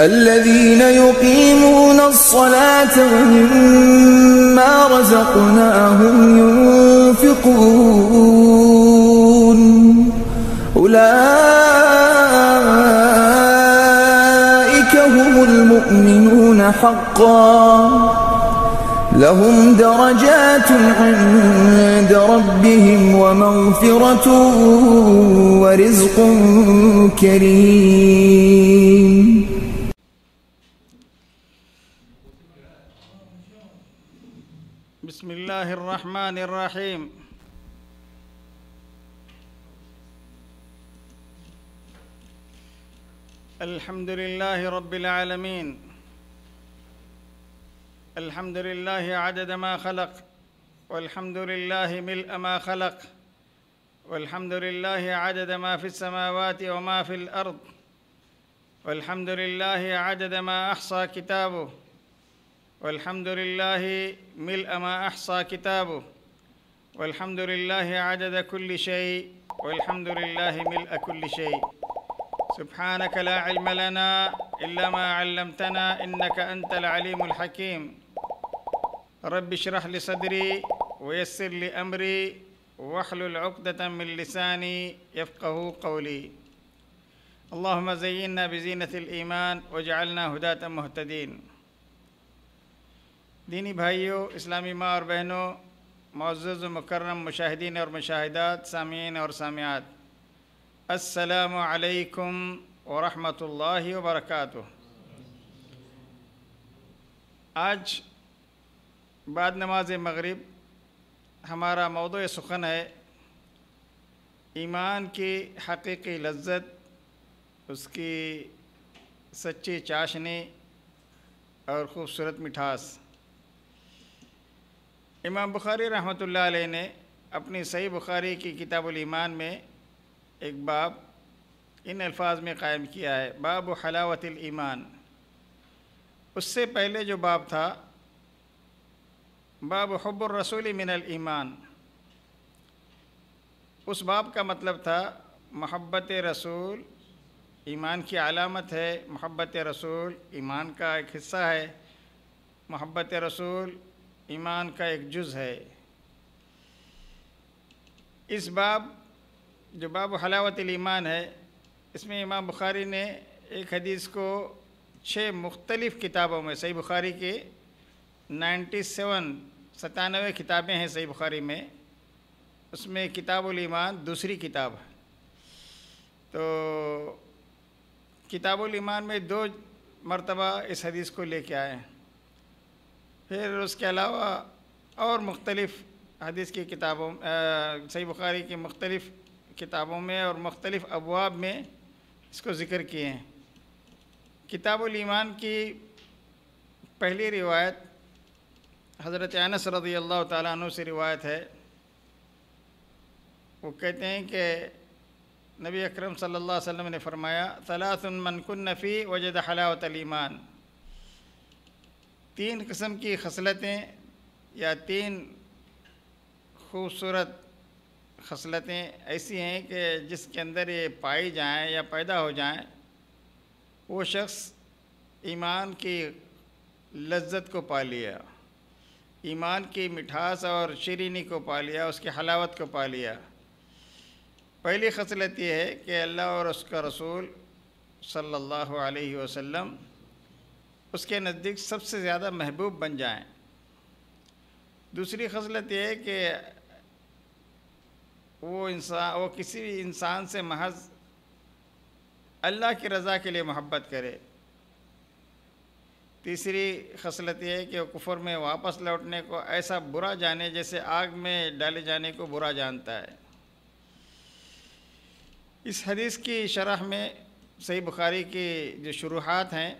الذين يقيمون الصلاة ومما رزقناهم ينفقون أولئك هم المؤمنون حقا لهم درجات عند ربهم ومغفرة ورزق كريم الله الرحمن الرحيم الحمد لله رب العالمين الحمد لله عدد ما خلق والحمد لله ملء ما خلق والحمد لله عدد ما في السماوات وما في الارض والحمد لله عدد ما احصى كتابه والحمد لله ملء ما أحصى كتابه والحمد لله عدد كل شيء والحمد لله ملء كل شيء سبحانك لا علم لنا إلا ما علمتنا إنك أنت العليم الحكيم رب اشرح لي صدري ويسر لي أمري واحلل عقدة من لساني يفقه قولي اللهم زينا بزينة الإيمان وجعلنا هداة مهتدين दीनी भाइयों इस्लामी माँ और बहनों मोज़ मकरम मुशाहिदीन और मुशाहिदात सामीन और सामियात असलकम वरहमतुल्लाहि वरक आज बाद नमाज मगरिब हमारा मौद सुखन है ईमान की हकीकी लज्जत उसकी सच्ची चाशनी और ख़ूबसूरत मिठास इमाम बुखारी रहमत ने अपनी सही बुखारी की किताबुल ईमान में एक बाब इन अल्फाज में कायम किया है बाब हलावत ईमान उससे पहले जो बाब था बाब हब्बर रसूल मिनल ईमान उस बाब का मतलब था महब्बत रसूल ईमान की अलामत है महब्बत रसूल ईमान का एक हिस्सा है महब्बत रसूल ईमान का एक जुज़ है इस बाब जो बाब हलावत ईमान है इसमें इमाम बुखारी ने एक हदीस को छः मुख्तलिफ़ किताबों में सही बुखारी के 97 सेवन सतानवे किताबें हैं सही बुखारी में उसमें किताबुल ईमान दूसरी किताब है तो किताबुल ईमान में दो मरतबा इस हदीस को लेके आए हैं फिर उसके अलावा और मुख्तलिफ़ हदीस की किताबों सही बुखारी की मुख्तलिफ़ किताबों में और मुख्तलिफ़ अबवाब में इसको ज़िक्र किए हैं किताबुलईमान की पहली रिवायत हज़रत अनस रदी अल्लाह तु से रिवायत है वो कहते हैं कि नबी अकरम सल्लल्लाहु अलैहि वसल्लम ने फरमाया तलासमनकुन्नफ़ी वजद हलावत ईमान तीन कस्म की खसलतें या तीन खूबसूरत खसलतें ऐसी हैं कि जिसके अंदर ये पाई जाएँ या पैदा हो जाए वो शख्स ईमान की लज्जत को पा लिया ईमान की मिठास और शरीनी को पा लिया उसकी हलावत को पा लिया पहली खसलत यह है कि अल्लाह और उसका रसूल सल्लल्लाहु अलैहि वसल्लम उसके नज़दीक सबसे ज़्यादा महबूब बन जाएं दूसरी खसलत यह है कि वो इंसान वो किसी भी इंसान से महज अल्लाह की रज़ा के लिए मोहब्बत करे तीसरी खसलत यह है कि वो कुफर में वापस लौटने को ऐसा बुरा जाने जैसे आग में डाले जाने को बुरा जानता है इस हदीस की शरह में सही बुखारी की जो शुरुआत हैं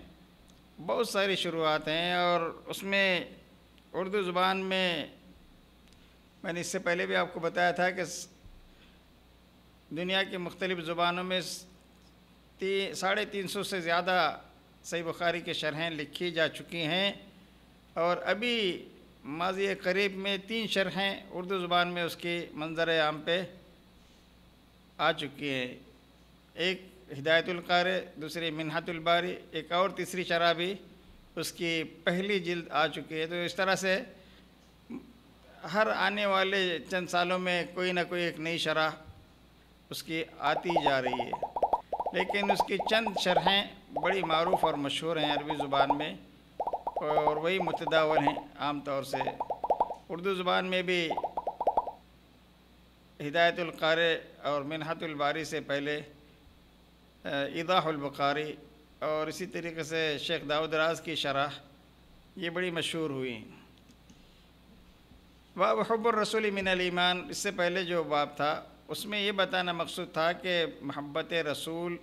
बहुत सारी शुरुआत हैं और उसमें उर्दू ज़ुबान में मैंने इससे पहले भी आपको बताया था कि दुनिया की मुख्तलिफ़ ज़ुबानों में ती साढ़े तीन सौ से ज़्यादा सही बुखारी के शरहें लिखी जा चुकी हैं और अभी माजी करीब में तीन शरहें उर्दू ज़ुबान में उसकी मंजर आम पे आ चुकी हैं एक हिदायतुल्कार दूसरी मिनहतुलबारी एक और तीसरी शराबी उसकी पहली जिल्द आ चुकी है तो इस तरह से हर आने वाले चंद सालों में कोई ना कोई एक नई शरह उसकी आती जा रही है लेकिन उसकी चंद शरहें बड़ी मरूफ और मशहूर हैं अरबी ज़ुबान में और वही मतदावल हैं आम तौर से उर्दू ज़ुबान में भी हिदायतुल्कार और मिनहतुलबारी से पहले इदाहबकारी और इसी तरीके से शेख दाऊद राज की शराह ये बड़ी मशहूर हुई बाब हब्बर रसूल ईमान इससे पहले जो बाब था उसमें ये बताना मकसूद था कि महब्बत रसूल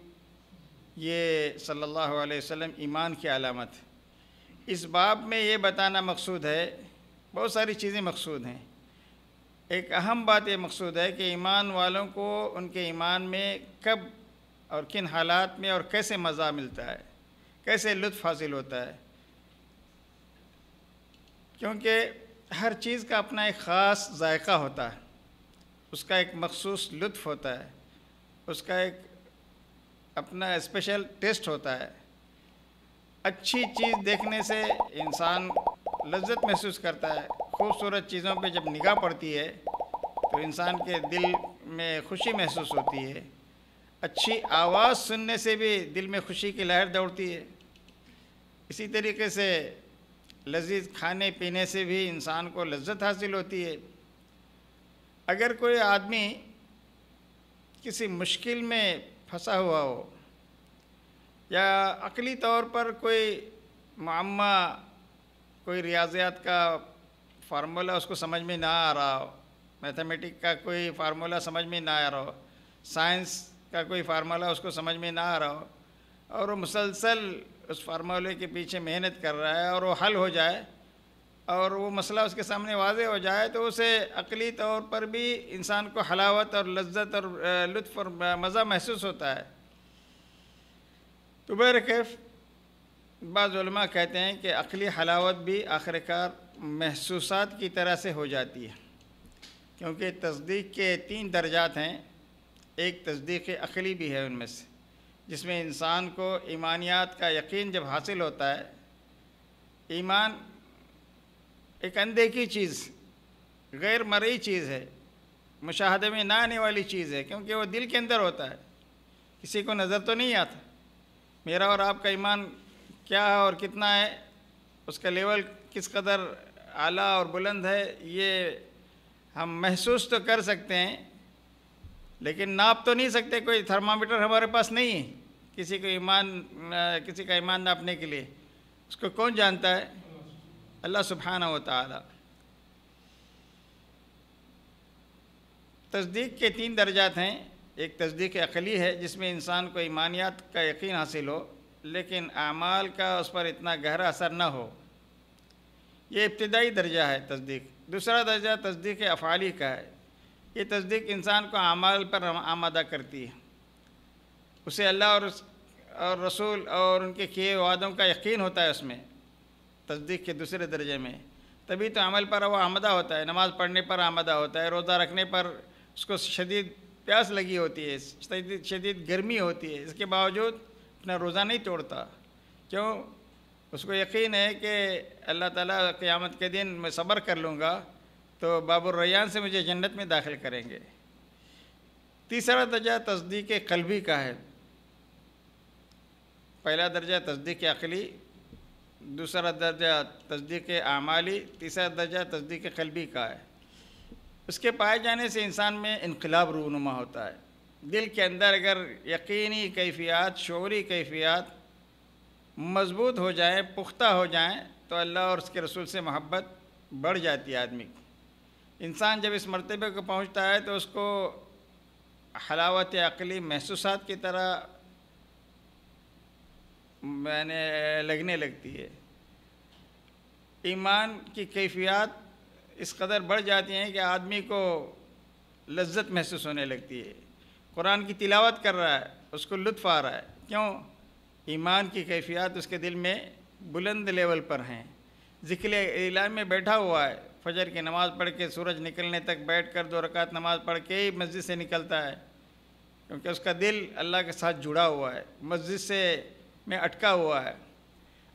ये सल्लल्लाहु अलैहि वसल्लम ईमान की अलामत इस बाब में ये बताना मकसूद है बहुत सारी चीज़ें मकसूद हैं एक अहम बात ये मकसूद है कि ईमान वालों को उनके ईमान में कब और किन हालात में और कैसे मज़ा मिलता है कैसे लुत्फ़ हासिल होता है क्योंकि हर चीज़ का अपना एक ख़ास जायका होता है उसका एक मखसूस लुत्फ़ होता है उसका एक अपना स्पेशल टेस्ट होता है अच्छी चीज़ देखने से इंसान लज्जत महसूस करता है खूबसूरत चीज़ों पे जब निगाह पड़ती है तो इंसान के दिल में खुशी महसूस होती है अच्छी आवाज़ सुनने से भी दिल में खुशी की लहर दौड़ती है इसी तरीके से लजीज खाने पीने से भी इंसान को लज्जत हासिल होती है अगर कोई आदमी किसी मुश्किल में फंसा हुआ हो या अकली तौर पर कोई मामा कोई रियाजियात का फार्मूला उसको समझ में ना आ रहा हो मैथमेटिक का कोई फार्मूला समझ में ना आ रहा हो साइंस का कोई फार्मूला उसको समझ में ना आ रहा हो और वो मुसलसल उस फार्मूले के पीछे मेहनत कर रहा है और वो हल हो जाए और वो मसला उसके सामने वाज हो जाए तो उसे अकली तौर पर भी इंसान को हलावत और लज्जत और लुत्फ़ और मज़ा महसूस होता है तो बरकैफ़ बाज़ा कहते हैं कि अकली हलावत भी आखिरकार महसूसात की तरह से हो जाती है क्योंकि तस्दीक के तीन दर्जात हैं एक तस्दीक अखली भी है उनमें से जिसमें इंसान को ईमानियात का यकीन जब हासिल होता है ईमान एक अनदेखी चीज़ गैर मरई चीज़ है मुशाहदे में ना आने वाली चीज़ है क्योंकि वो दिल के अंदर होता है किसी को नज़र तो नहीं आता मेरा और आपका ईमान क्या है और कितना है उसका लेवल किस कदर आला और बुलंद है ये हम महसूस तो कर सकते हैं लेकिन नाप तो नहीं सकते कोई थर्मामीटर हमारे पास नहीं है किसी को ईमान किसी का ईमान नापने के लिए उसको कौन जानता है अल्लाह सुबहाना व तस्दीक के तीन दर्जात हैं एक तस्दीक अकली है जिसमें इंसान को ईमानियात का यकीन हासिल हो लेकिन अमाल का उस पर इतना गहरा असर न हो ये इब्तदाई दर्जा है तस्दीक दूसरा दर्जा तस्दीक अफ़ाली का है ये तस्दीक इंसान को अमाल पर आमादा करती है उसे अल्लाह और और रसूल और उनके किए वादों का यकीन होता है उसमें तस्दीक के दूसरे दर्जे में तभी तो अमल पर वो आमदा होता है नमाज़ पढ़ने पर आमदा होता है रोज़ा रखने पर उसको शदीद प्यास लगी होती है शदीद शदीद गर्मी होती है इसके बावजूद अपना रोज़ा नहीं तोड़ता क्यों उसको यकीन है कि अल्लाह ताला क़यामत के दिन मैं सब्र कर लूँगा तो बाबू रैयान से मुझे जन्नत में दाखिल करेंगे तीसरा दर्जा तस्दीक कलबी का है पहला दर्जा तस्दीक अकली दूसरा दर्जा तस्दीक आमाली तीसरा दर्जा तस्दीक कलबी का है उसके पाए जाने से इंसान में इनकलाब रूनुमा होता है दिल के अंदर अगर यकीनी कैफियत शौरी कैफियत मजबूत हो जाए पुख्ता हो जाए तो अल्लाह और उसके रसूल से मोहब्बत बढ़ जाती है आदमी की इंसान जब इस मरतबे को पहुंचता है तो उसको हलावत अकली महसूस की तरह मैंने लगने लगती है ईमान की कैफियत इस कदर बढ़ जाती हैं कि आदमी को लज्जत महसूस होने लगती है कुरान की तिलावत कर रहा है उसको लुत्फ़ आ रहा है क्यों ईमान की कैफियत उसके दिल में बुलंद लेवल पर हैं जिक्र इलाम में बैठा हुआ है फजर की नमाज़ पढ़ के सूरज निकलने तक बैठ कर दो रकात नमाज़ पढ़ के ही मस्जिद से निकलता है क्योंकि उसका दिल अल्लाह के साथ जुड़ा हुआ है मस्जिद से में अटका हुआ है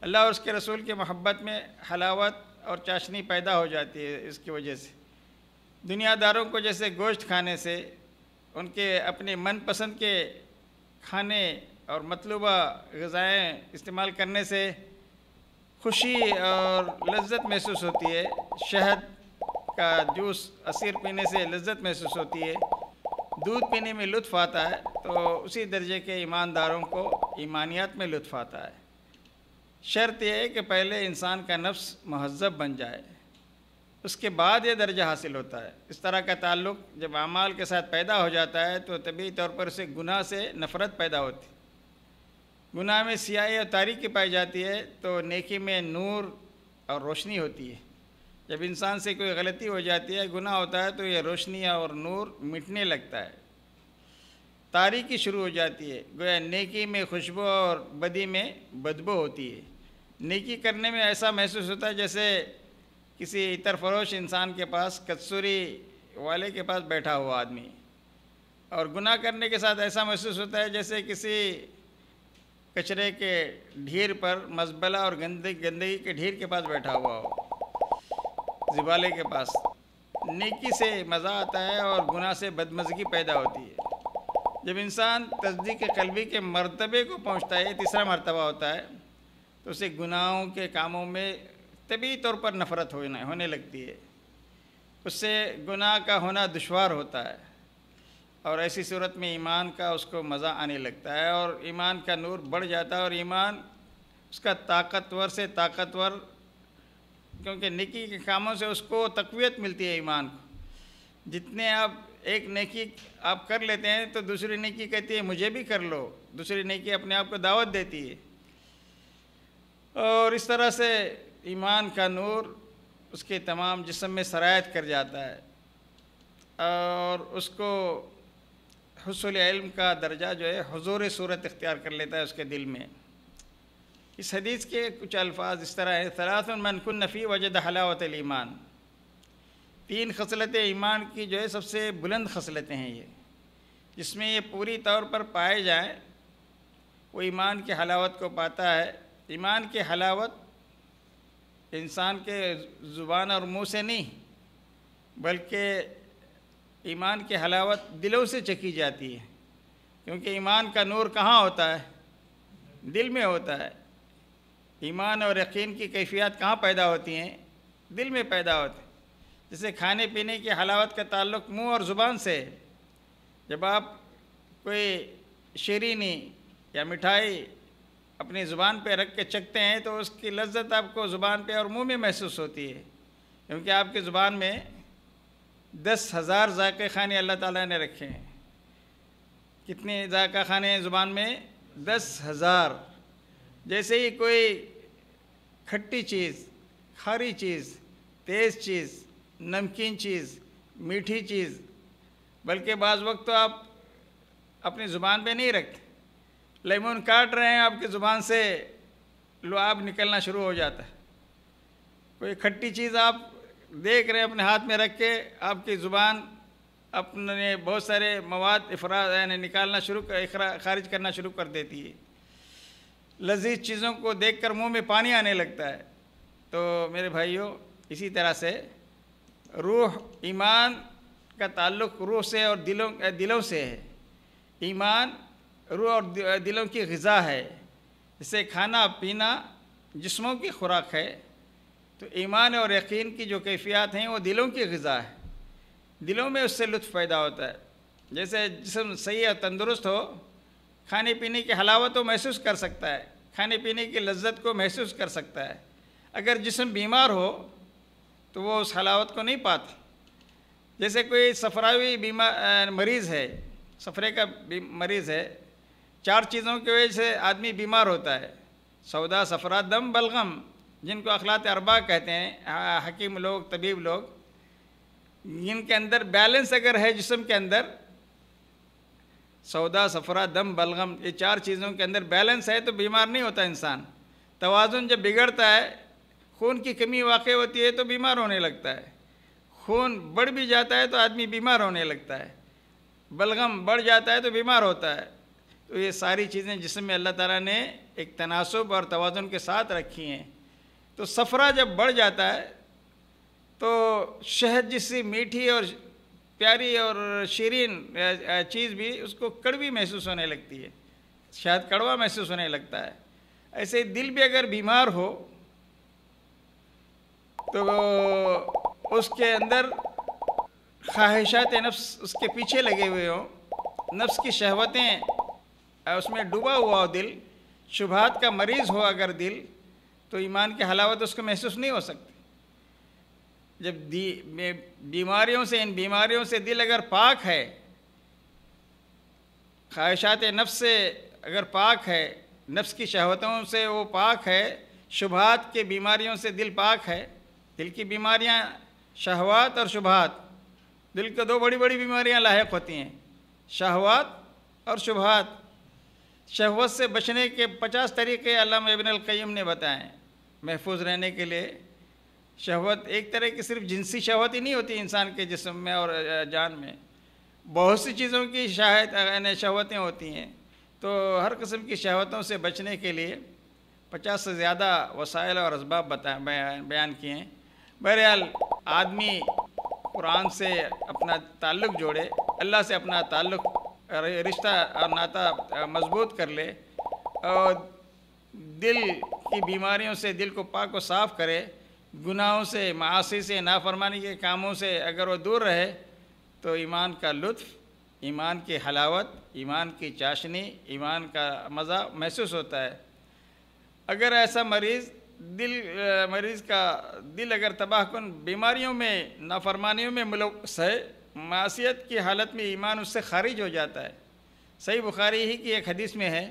अल्लाह और उसके रसूल की मोहब्बत में हलावत और चाशनी पैदा हो जाती है इसकी वजह से दुनियादारों को जैसे गोश्त खाने से उनके अपने मनपसंद के खाने और मतलूबा गज़ाएँ इस्तेमाल करने से खुशी और लज्जत महसूस होती है शहद का जूस असीर पीने से लज्जत महसूस होती है दूध पीने में लुत्फ़ आता है तो उसी दर्जे के ईमानदारों को ईमानियात में लुत्फ़ आता है शर्त यह है कि पहले इंसान का नफ्स महजब बन जाए उसके बाद ये दर्जा हासिल होता है इस तरह का ताल्लुक़ जब अमाल के साथ पैदा हो जाता है तो तबी तौर पर उसे गुनाह से नफ़रत पैदा होती गुनाह में सियाही और तारीकी पाई जाती है तो नेकी में नूर और रोशनी होती है जब इंसान से कोई गलती हो जाती है गुनाह होता है तो ये रोशनी और नूर मिटने लगता है तारीकी शुरू हो जाती है गोया नेकी में खुशबू और बदी में बदबू होती है नेकी करने में ऐसा महसूस होता है जैसे किसी फरोश इंसान के पास कस्तूरी वाले के पास बैठा हुआ आदमी और गुनाह करने के साथ ऐसा महसूस होता है जैसे किसी कचरे के ढेर पर मजबला और गंदे गंदगी के ढेर के पास बैठा हुआ हो जिबाले के पास नेकी से मज़ा आता है और गुनाह से बदमजगी पैदा होती है जब इंसान तस्दीक कलबी के मरतबे को पहुंचता है तीसरा मरतबा होता है तो उसे गुनाहों के कामों में तभी तौर पर नफ़रत होने होने लगती है उससे गुनाह का होना दुशवार होता है और ऐसी सूरत में ईमान का उसको मज़ा आने लगता है और ईमान का नूर बढ़ जाता है और ईमान उसका ताकतवर से ताकतवर क्योंकि नेकी के कामों से उसको तकवीत मिलती है ईमान को जितने आप एक नेकी आप कर लेते हैं तो दूसरी नेकी कहती है मुझे भी कर लो दूसरी नेकी अपने आप को दावत देती है और इस तरह से ईमान का नूर उसके तमाम जिसम में शरायत कर जाता है और उसको हसूल इल्म का दर्जा जो है हजूर सूरत इख्तियार कर लेता है उसके दिल में इस हदीस के कुछ अल्फाज इस तरह हैं मनकुन नफ़ी वजद हलावत ईमान तीन खसलतें ईमान की जो है सबसे बुलंद खसलतें हैं ये जिसमें ये पूरी तौर पर पाए जाएँ वो ईमान की हलावत को पाता है ईमान की हलावत इंसान के ज़ुबान और मुँह से नहीं बल्कि ईमान की हलावत दिलों से चखी जाती है क्योंकि ईमान का नूर कहाँ होता है दिल में होता है ईमान और यकीन की कैफियत कहाँ पैदा होती हैं दिल में पैदा होते हैं जैसे खाने पीने की हलावत का ताल्लुक मुंह और ज़ुबान से है जब आप कोई शरीनी या मिठाई अपनी ज़ुबान पे रख के चखते हैं तो उसकी लज्जत आपको ज़ुबान पे और मुंह में महसूस होती है क्योंकि आपकी ज़ुबान में दस हज़ार जायक़े खाने अल्लाह ताला ने रखे हैं कितने जायका खाने हैं ज़ुबान में दस हज़ार जैसे ही कोई खट्टी चीज़ खारी चीज़ तेज़ चीज़ नमकीन चीज़ मीठी चीज़ बल्कि बाज़ वक्त तो आप अपनी ज़ुबान पे नहीं रखते लेमन काट रहे हैं आपकी ज़ुबान से लुआब निकलना शुरू हो जाता है कोई खट्टी चीज़ आप देख रहे अपने हाथ में रख के आपकी ज़ुबान अपने बहुत सारे मवाद अफरा यानी निकालना शुरू कर खारिज करना शुरू कर देती है लजीज चीज़ों को देख कर मुँह में पानी आने लगता है तो मेरे भाइयों इसी तरह से रूह ईमान का ताल्लुक रूह से और दिलों दिलों से है ईमान रूह और दिलों की गज़ा है इसे खाना पीना जिस्मों की खुराक है तो ईमान और यकीन की जो कैफियत हैं वो दिलों की गज़ा है दिलों में उससे लुत्फ़ पैदा होता है जैसे जिसम सही और तंदुरुस्त हो खाने पीने की हलावत को महसूस कर सकता है खाने पीने की लज्जत को महसूस कर सकता है अगर जिसम बीमार हो तो वो उस हलावत को नहीं पाता जैसे कोई सफरावी बीमा मरीज़ है सफरे का मरीज़ है चार चीज़ों की वजह से आदमी बीमार होता है सौदा सफरा दम बलगम जिनको अखलात अरबा कहते हैं हकीम लोग तबीब लोग इनके अंदर बैलेंस अगर है जिसम के अंदर सौदा सफरा दम बलगम ये चार चीज़ों के अंदर बैलेंस है तो बीमार नहीं होता इंसान तोज़ुन जब बिगड़ता है खून की कमी वाक़ होती है तो बीमार होने लगता है खून बढ़ भी जाता है तो आदमी बीमार होने लगता है बलगम बढ़ जाता है तो बीमार होता है तो ये सारी चीज़ें जिसमें अल्लाह ताला ने एक तनासब और तोज़ुन के साथ रखी हैं तो सफ़रा जब बढ़ जाता है तो शहद जिससे मीठी और प्यारी और शीरीन चीज़ भी उसको कड़वी महसूस होने लगती है शायद कड़वा महसूस होने लगता है ऐसे दिल भी अगर बीमार हो तो उसके अंदर ख्वाहिशात नफ्स उसके पीछे लगे हुए हों नफ्स की शहवतें उसमें डूबा हुआ हो दिल शुभात का मरीज़ हो अगर दिल तो ईमान की हलावत उसको महसूस नहीं हो सकती जब दी बीमारियों से इन बीमारियों से दिल अगर पाक है ख्वाहिशात नफ्स से अगर पाक है नफ्स की शहवतों से वो पाक है शुभात के बीमारियों से दिल पाक है दिल की बीमारियां शहवात और शुभात दिल के दो बड़ी बड़ी बीमारियां लाक होती हैं शहवात और शुभात शहवत से बचने के पचास तरीके अलाम इबन कईम ने बताएं महफूज रहने के लिए शहवत एक तरह की सिर्फ जिनसी शहवत ही नहीं होती इंसान के जिसम में और जान में बहुत सी चीज़ों की शायद शहवतें होती हैं तो हर किस्म की शहवतों से बचने के लिए पचास से ज़्यादा वसायल और इसबाब बताए बयान, बयान किए हैं बहरहाल आदमी कुरान से अपना ताल्लुक़ जोड़े अल्लाह से अपना ताल्लुक़ रिश्ता और नाता मजबूत कर ले और दिल की बीमारियों से दिल को पाक को साफ करे गुनाहों से मासी से नाफरमानी के कामों से अगर वो दूर रहे तो ईमान का लुत्फ ईमान की हलावत ईमान की चाशनी ईमान का मज़ा महसूस होता है अगर ऐसा मरीज़ दिल मरीज़ का दिल अगर तबाह कन बीमारियों में नाफरमानियों में मुलवस है मासीत की हालत में ईमान उससे खारिज हो जाता है सही बुखारी ही की एक हदीस में है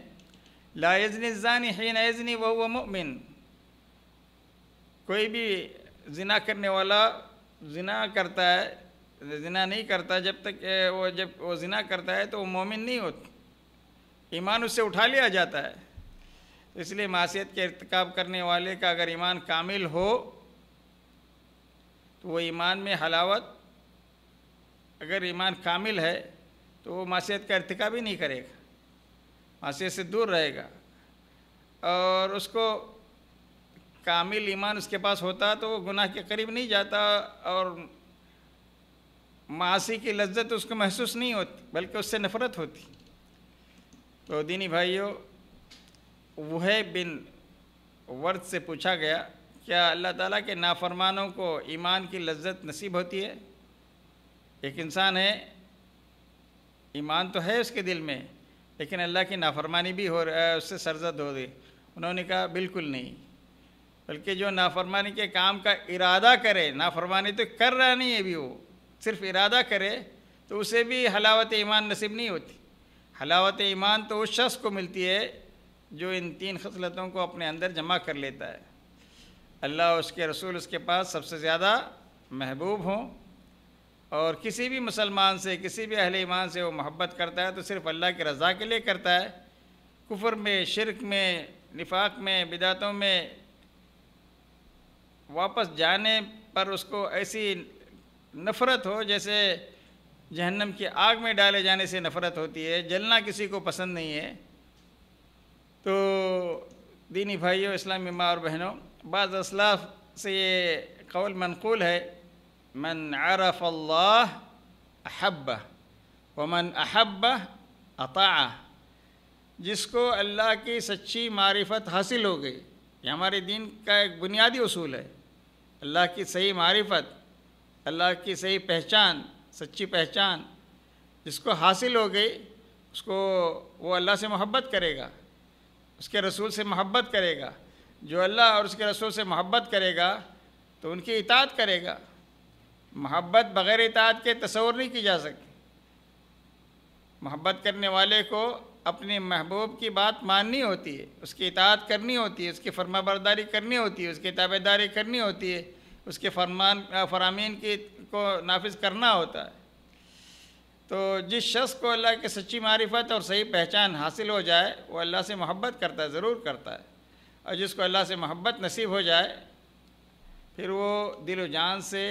लाजनज़ानजनी व व मुमिन कोई भी जिना करने वाला जिना करता है जिना नहीं करता जब तक वो जब वो जिना करता है तो वो मोमिन नहीं होता ईमान उससे उठा लिया जाता है इसलिए मासीत के इरतकब करने वाले का अगर ईमान कामिल हो तो वो ईमान में हलावत अगर ईमान कामिल है तो वो मासीत का इरतकब ही नहीं करेगा मासी से दूर रहेगा और उसको कामिल ईमान उसके पास होता तो वो गुनाह के करीब नहीं जाता और मासी की लज्जत उसको महसूस नहीं होती बल्कि उससे नफरत होती तो दीनी भाइयों वह बिन वर्द से पूछा गया क्या अल्लाह ताला के नाफरमानों को ईमान की लज्जत नसीब होती है एक इंसान है ईमान तो है उसके दिल में लेकिन अल्लाह की नाफरमानी भी हो रहा है उससे सरजद हो गई उन्होंने कहा बिल्कुल नहीं बल्कि जो नाफरमानी के काम का इरादा करे नाफरमानी तो कर रहा नहीं है भी वो सिर्फ इरादा करे तो उसे भी हलावत ईमान नसीब नहीं होती हलावत ईमान तो उस शख्स को मिलती है जो इन तीन खसलतों को अपने अंदर जमा कर लेता है अल्लाह उसके रसूल उसके पास सबसे ज़्यादा महबूब हों और किसी भी मुसलमान से किसी भी अहल ईमान से वो मोहब्बत करता है तो सिर्फ अल्लाह की रज़ा के लिए करता है कुफर में शिरक में निफाक में बिदातों में वापस जाने पर उसको ऐसी नफ़रत हो जैसे जहन्नम की आग में डाले जाने से नफ़रत होती है जलना किसी को पसंद नहीं है तो दीनी भाइयों इस्लामी माँ और बहनों बाद असलाफ से ये कौल मनकूल है मन अरफ अल्लाह अहब वमन अहब अता जिसको अल्लाह की सच्ची मारिफत हासिल हो गई ये हमारे दीन का एक बुनियादी असूल है अल्लाह की सही मारिफत अल्लाह की सही पहचान सच्ची पहचान जिसको हासिल हो गई उसको वो अल्लाह से मोहब्बत करेगा उसके रसूल से मोहब्बत करेगा जो अल्लाह और उसके रसूल से मोहब्बत करेगा तो उनकी इतात करेगा मोहब्बत बग़ैर इतात के तस्वर नहीं की जा सकती मोहब्बत करने वाले को अपने महबूब की बात माननी होती है उसकी इतात करनी होती है उसकी फर्मा बरदारी करनी होती है उसकी ताबेदारी करनी होती है उसके फरमान फरामीन की को नाफिज करना होता है तो जिस शख्स को अल्लाह की सच्ची मारिफत और सही पहचान हासिल हो जाए वो अल्लाह से मोहब्बत करता है ज़रूर करता है और जिसको अल्लाह से मोहब्बत नसीब हो जाए फिर वो दिल जान से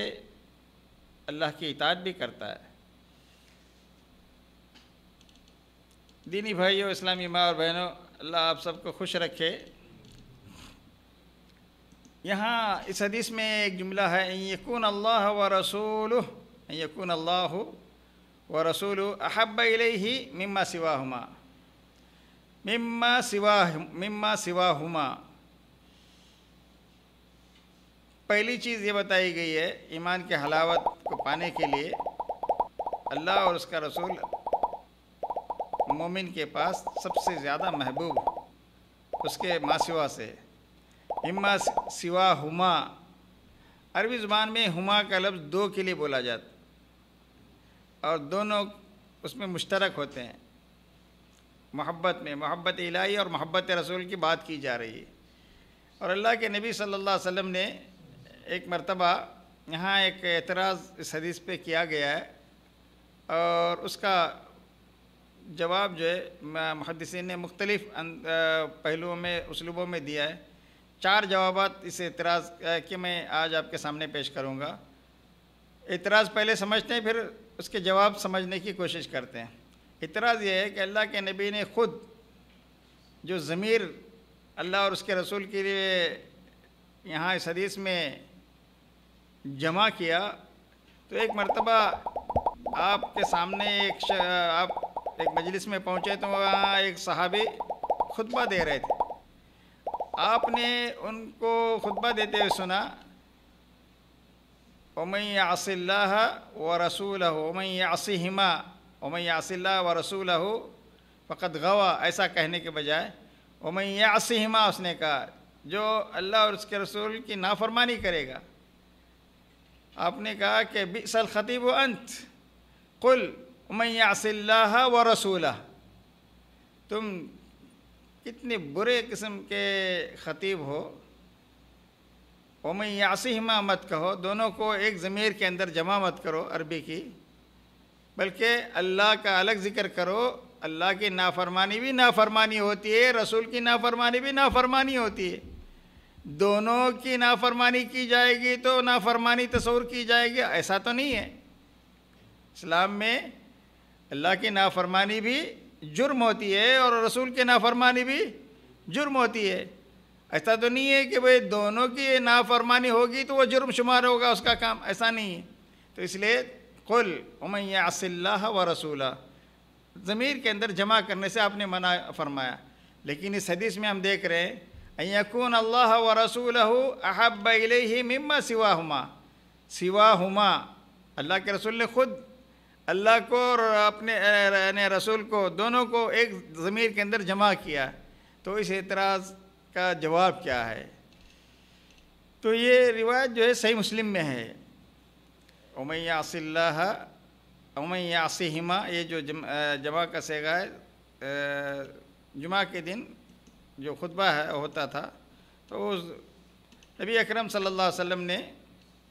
अल्लाह की इताद भी करता है दीनी भाइयों इस्लामी माँ और बहनों अल्लाह आप सबको खुश रखे यहाँ इस हदीस में एक जुमला है यकून अल्लाह व रसूल यकून अल्लाह व रसूल अहब ही मिम्मा सिवा हुमा मिम्मा सिवा मिम्मा सिवा हुमा पहली चीज़ ये बताई गई है ईमान की हलावत को पाने के लिए अल्लाह और उसका रसूल मोमिन के पास सबसे ज़्यादा महबूब उसके सिवा से इम्मा सिवा हुमा अरबी ज़ुबान में हुमा का लफ्ज़ दो के लिए बोला जाता और दोनों उसमें मुश्तरक होते हैं मोहब्बत में मोहब्बत इलाही और मोहब्बत रसूल की बात की जा रही है और अल्लाह के नबी सल्लल्लाहु अलैहि वसल्लम ने एक मरतबा यहाँ एक एतराज़ इस हदीस पे किया गया है और उसका जवाब जो है मुहदसिन ने मुख्तलिफ अं, पहलुओं में उसलूबों में दिया है चार जवाब इस एतराज़ के मैं आज आपके सामने पेश करूँगा एतराज़ पहले समझते हैं फिर उसके जवाब समझने की कोशिश करते हैं इतराज़ यह है कि अल्लाह के नबी ने ख़ुद जो ज़मीर अल्लाह और उसके रसूल के लिए यहाँ इस हदीस में जमा किया तो एक मरतबा आपके सामने एक आप एक मजलिस में पहुँचे तो वहाँ एक सहाबी खुतबा दे रहे थे आपने उनको खुतबा देते हुए सुना ओमई आसिल्ला व रसूल उमै आसिमा ओमई आसिल्ला व रसूल फ़कत गवा ऐसा कहने के बजाय ओमई आसिमा उसने कहा जो अल्लाह और उसके रसूल की नाफरमानी करेगा आपने कहा कि बिसल ख़तीब अंत कुल मैयासिल्ला व रसूला तुम कितने बुरे किस्म के ख़तीब हो वमैयासिमा मत कहो दोनों को एक ज़मीर के अंदर जमा मत करो अरबी की बल्कि अल्लाह का अलग ज़िक्र करो अल्लाह की नाफरमानी भी नाफरमानी होती है रसूल की नाफरमानी भी नाफरमानी होती है दोनों की नाफरमानी की जाएगी तो नाफरमानी तस्वूर की जाएगी ऐसा तो नहीं है इस्लाम में अल्लाह की नाफरमानी भी जुर्म होती है और रसूल की नाफरमानी भी जुर्म होती है ऐसा तो नहीं है कि भाई दोनों की नाफरमानी होगी तो वो जुर्म शुमार होगा उसका काम ऐसा नहीं है तो इसलिए कुल उमैयासिल्ला व रसूल ज़मीर के अंदर जमा करने से आपने मना फरमाया लेकिन इस हदीस में हम देख रहे हैं यकून अल्लाह व रसूल अहब ही मम्मा सिवा हुमा सिवा हुमा अल्लाह के रसूल ने खुद अल्लाह को और अपने रसूल को दोनों को एक ज़मीर के अंदर जमा किया तो इस एतराज़ का जवाब क्या है तो ये रिवायत जो है सही मुस्लिम में है उमैयासिल्ला उमैयासिमा ये जो जम, जमा का सेगा है जुमा के दिन जो खुतबा है होता था तो उस नबी अकरम सल्लल्लाहु अलैहि वसल्लम ने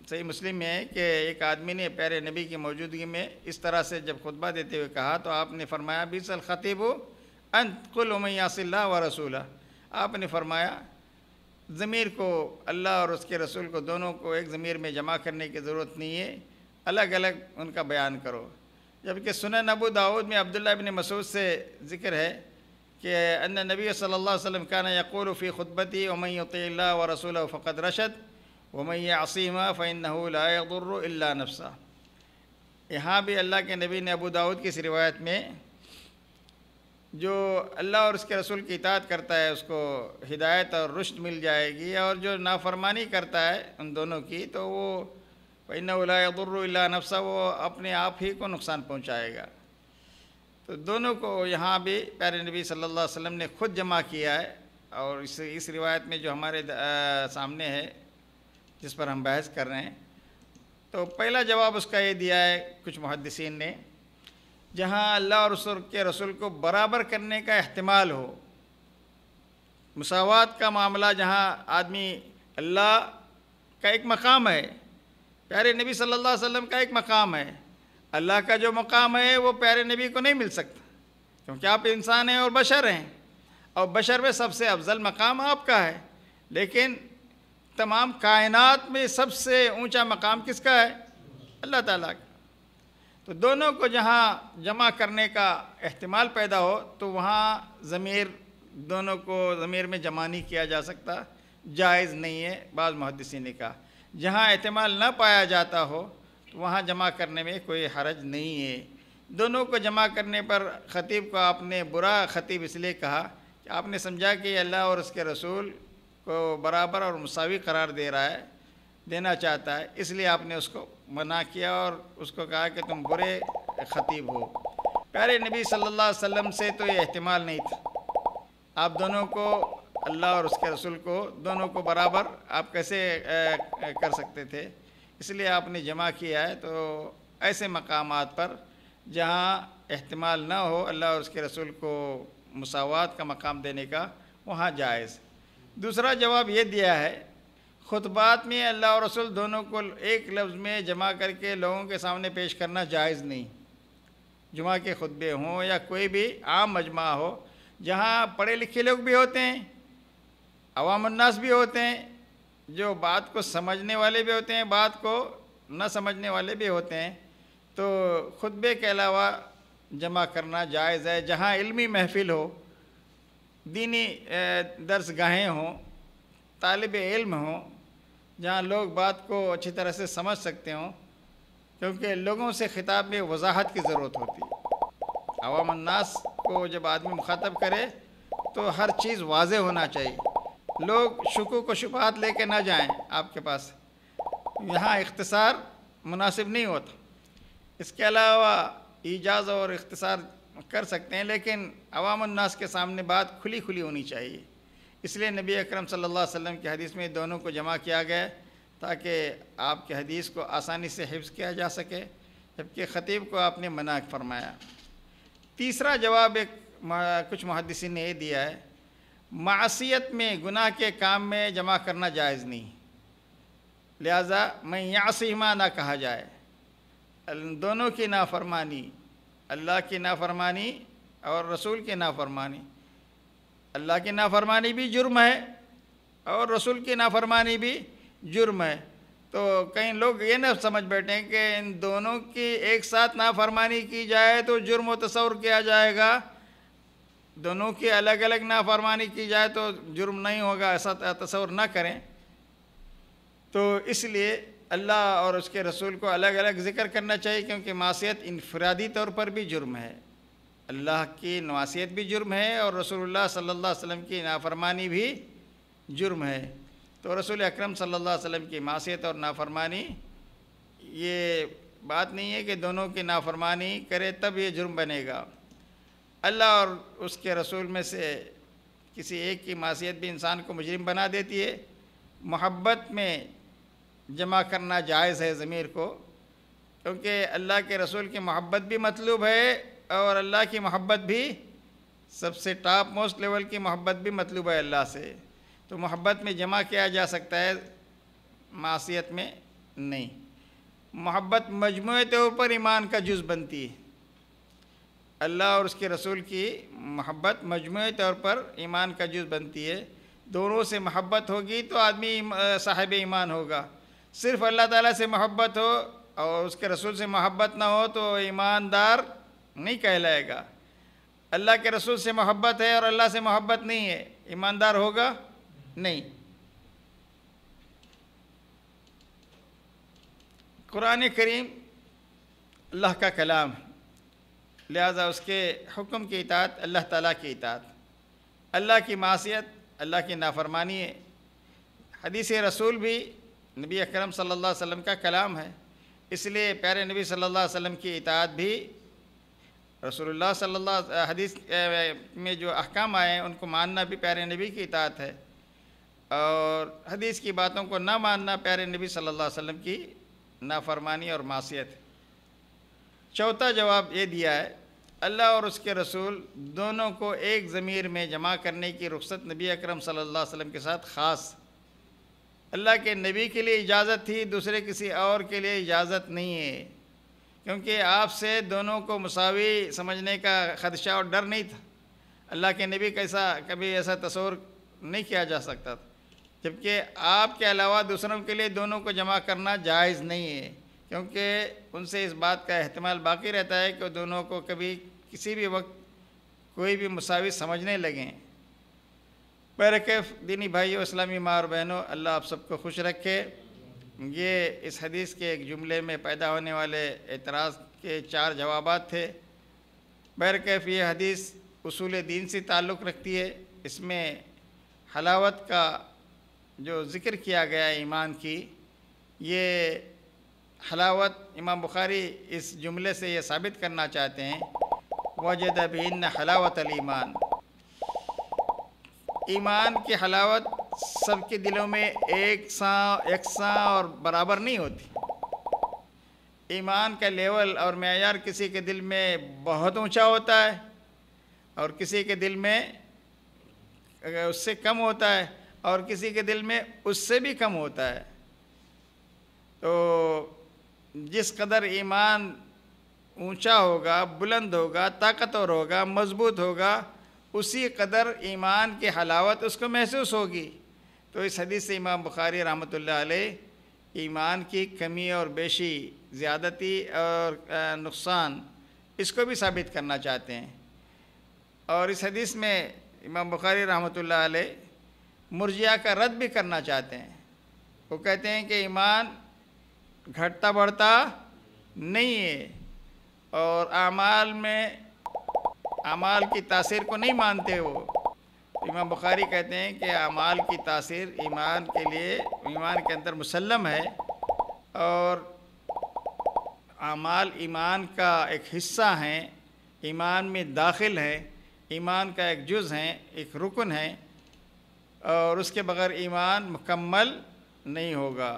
सही मुस्लिम में है कि एक आदमी ने प्यारे नबी की मौजूदगी में इस तरह से जब खुतबा देते हुए कहा तो आपने फरमाया बीसल ख़तीब उमैयासी व रसूल आपने फरमाया ज़मीर को अल्लाह और उसके रसूल को दोनों को एक ज़मीर में जमा करने की ज़रूरत नहीं है अलग अलग उनका बयान करो जबकि सुन नबू दाऊद में अब्दुल्ला बिन मसूद से ज़िक्र है कि अन नबी सल्ला वसम कान यक़ूलफ़ी ख़ुतबती वमैय व रसूल फ़क़त रशद वमैय असीम फ़ैनला नफसा यहाँ भी अल्लाह के नबी ने अबू दाऊद की इस रिवायत में जो अल्लाह और उसके रसूल की इतात करता है उसको हिदायत और रुश्त मिल जाएगी और जो नाफरमानी करता है उन दोनों की तो वो फ़ैनला नफसा वो अपने आप ही को नुकसान पहुँचाएगा तो दोनों को यहाँ भी प्यारे नबी सल्लल्लाहु अलैहि वसल्लम ने खुद जमा किया है और इस इस रिवायत में जो हमारे आ, सामने है जिस पर हम बहस कर रहे हैं तो पहला जवाब उसका ये दिया है कुछ मुहदसिन ने जहाँ अल्लाह और रसूल के रसूल को बराबर करने का अहतमाल हो मसावत का मामला जहाँ आदमी अल्लाह का एक मकाम है प्यारे नबी सल्लल्लाहु अलैहि वसल्लम का एक मकाम है अल्लाह का जो मकाम है वो प्यारे नबी को नहीं मिल सकता क्योंकि आप इंसान हैं और बशर हैं और बशर में सबसे अफजल मकाम आपका है लेकिन तमाम कायनात में सबसे ऊंचा मकाम किसका है अल्लाह ताला का तो दोनों को जहाँ जमा करने का अहतमाल पैदा हो तो वहाँ ज़मीर दोनों को ज़मीर में जमा नहीं किया जा सकता जायज़ नहीं है बाज़ मुहदसी ने कहा जहाँ अहतमाल ना पाया जाता हो वहाँ जमा करने में कोई हरज नहीं है दोनों को जमा करने पर ख़तीब को आपने बुरा ख़तीब इसलिए कहा कि आपने समझा कि अल्लाह और उसके रसूल को बराबर और मसावी करार दे रहा है देना चाहता है इसलिए आपने उसको मना किया और उसको कहा कि तुम बुरे ख़तीब हो प्यारे नबी सल्लल्लाहु अलैहि वसल्लम से तो ये अहतमाल नहीं था आप दोनों को अल्लाह और उसके रसूल को दोनों को बराबर आप कैसे कर सकते थे इसलिए आपने जमा किया है तो ऐसे मकाम पर जहाँ अहतमाल ना हो अल्लाह और उसके रसूल को मसावत का मकाम देने का वहाँ जायज़ दूसरा जवाब ये दिया है खुतबात में अल्लाह और रसूल दोनों को एक लफ्ज़ में जमा करके लोगों के सामने पेश करना जायज़ नहीं जुमा के खुतबे हों या कोई भी आम मजमा हो जहाँ पढ़े लिखे लोग भी होते हैं अवामन्नास भी होते हैं जो बात को समझने वाले भी होते हैं बात को न समझने वाले भी होते हैं तो खुतबे के अलावा जमा करना जायज़ है जहाँ इलमी महफिल हो दीनी दर्स गाहें हों तलब इल्म हों जहाँ लोग बात को अच्छी तरह से समझ सकते हों क्योंकि लोगों से ख़िताब में वजाहत की ज़रूरत होती है अवामनास को जब आदमी मुखातब करे तो हर चीज़ वाज होना चाहिए लोग शकु को शुपात लेके ना जाएं आपके पास यहाँ इख्तसार मुनासिब नहीं होता इसके अलावा इजाज़ और इख्तसार कर सकते हैं लेकिन अवामन्नास के सामने बात खुली खुली होनी चाहिए इसलिए नबी अकरम सल्लल्लाहु अलैहि वसल्लम की हदीस में दोनों को जमा किया गया ताकि आपके हदीस को आसानी से हिफ्स किया जा सके जबकि ख़तीब को आपने मना फरमाया तीसरा जवाब एक कुछ मुहदसिन ने दिया है मासीत में गुनाह के काम में जमा करना जायज़ नहीं लिहाजा मैं यासीमा ना कहा जाए दोनों की नाफरमानी अल्लाह की नाफरमानी और रसूल की नाफरमानी अल्लाह की नाफरमानी भी जुर्म है और रसूल की नाफरमानी भी जुर्म है तो कई लोग ये ना समझ बैठे कि इन दोनों की एक साथ नाफरमानी की जाए तो जुर्म तस्वर किया जाएगा दोनों की अलग अलग नाफरमानी की जाए तो जुर्म नहीं होगा ऐसा तस्वर ना करें तो इसलिए अल्लाह और उसके रसूल को अलग अलग जिक्र करना चाहिए क्योंकि मासीत इनफरादी तौर पर भी जुर्म है अल्लाह की नवासीत भी जुर्म है और रसोल्ला सल्ला वसम की नाफरमानी भी जुर्म है तो रसूल अकरम सल्लल्लाहु अलैहि वसल्लम की मासीत और नाफरमानी ये बात नहीं है कि दोनों की नाफरमानी करे तब ये जुर्म बनेगा अल्लाह और उसके रसूल में से किसी एक की मासीत भी इंसान को मुजरिम बना देती है मोहब्बत में जमा करना जायज़ है ज़मीर को क्योंकि अल्लाह के रसूल की मोहब्बत भी मतलूब है और अल्लाह की मोहब्बत भी सबसे टॉप मोस्ट लेवल की मोहब्बत भी मतलूब है अल्लाह से तो मोहब्बत में जमा किया जा सकता है मासीत में नहीं मोहब्बत मजमू तौर पर ईमान का जुज़ बनती है अल्लाह और उसके रसूल की महब्बत मजमू तौर पर ईमान का जुज़ बनती है दोनों से महब्बत होगी तो आदमी साहिब ईमान होगा सिर्फ अल्लाह ताला से महब्बत हो और उसके रसूल से महब्बत ना हो तो ईमानदार नहीं कहलाएगा अल्लाह के रसूल से महब्बत है और अल्लाह से महब्बत नहीं है ईमानदार होगा नहीं कुरान करीम अल्लाह का कलाम है लिहाजा उसके हुक्म की इतात अल्लाह ताला की इतात अल्लाह की मासीत अल्लाह की नाफरमानी है हदीस रसूल भी नबी अकरम सल्लल्लाहु अलैहि वसल्लम का कलाम है इसलिए प्यारे नबी सल्लल्लाहु अलैहि वसल्लम की इतात भी रसूलुल्लाह सल्लल्लाहु हदीस में जो अहकाम आए हैं उनको मानना भी प्यारे नबी की इतात है और हदीस की बातों को ना मानना प्यारे नबी सल्लल्लाहु अलैहि वसल्लम की नाफरमानी और मासीत है चौथा जवाब ये दिया है अल्लाह और उसके रसूल दोनों को एक ज़मीर में जमा करने की रुख्सत नबी अकरम सल्लल्लाहु अलैहि वसल्लम के साथ ख़ास अल्लाह के नबी के लिए इजाज़त थी दूसरे किसी और के लिए इजाज़त नहीं है क्योंकि आपसे दोनों को मसावी समझने का खदशा और डर नहीं था अल्लाह के नबी कैसा कभी ऐसा तस्वर नहीं किया जा सकता जबकि आपके अलावा दूसरों के लिए दोनों को जमा करना जायज़ नहीं है क्योंकि उनसे इस बात का अहतमाल बाकी रहता है कि दोनों को कभी किसी भी वक्त कोई भी मसावी समझने लगें बरकफ दीनी भाइयों इस्लामी माँ और बहनों अल्लाह आप सबको खुश रखे ये इस हदीस के एक जुमले में पैदा होने वाले एतराज़ के चार जवाब थे बरकैफ ये हदीस असूल दीन से ताल्लुक़ रखती है इसमें हलावत का जो ज़िक्र किया गया ईमान की ये हलावत इमाम बुखारी इस जुमले से ये साबित करना चाहते हैं वजद अभिन्न हलावत ईमान ईमान की हलावत सबके दिलों में एक सा एक सा और बराबर नहीं होती ईमान का लेवल और मैार किसी के दिल में बहुत ऊंचा होता है और किसी के दिल में उससे कम होता है और किसी के दिल में उससे भी कम होता है तो जिस कदर ईमान ऊंचा होगा बुलंद होगा ताकतवर होगा मजबूत होगा उसी कदर ईमान की हलावत उसको महसूस होगी तो इस हदीस से इमाम बुखारी रहमत ईमान की कमी और बेशी ज़्यादती और नुकसान इसको भी साबित करना चाहते हैं और इस हदीस में इमाम बुखारी रहमत मुरजिया का रद्द भी करना चाहते हैं वो कहते हैं कि ईमान घटता बढ़ता नहीं है और अमाल में अमाल की तासीर को नहीं मानते वो इमाम बुखारी कहते हैं कि अमाल की तासीर ईमान के लिए ईमान के अंदर मुसलम है और अमाल ईमान का एक हिस्सा हैं ईमान में दाखिल हैं ईमान का एक जुज़ हैं एक रुकन है और उसके बगैर ईमान मुकम्मल नहीं होगा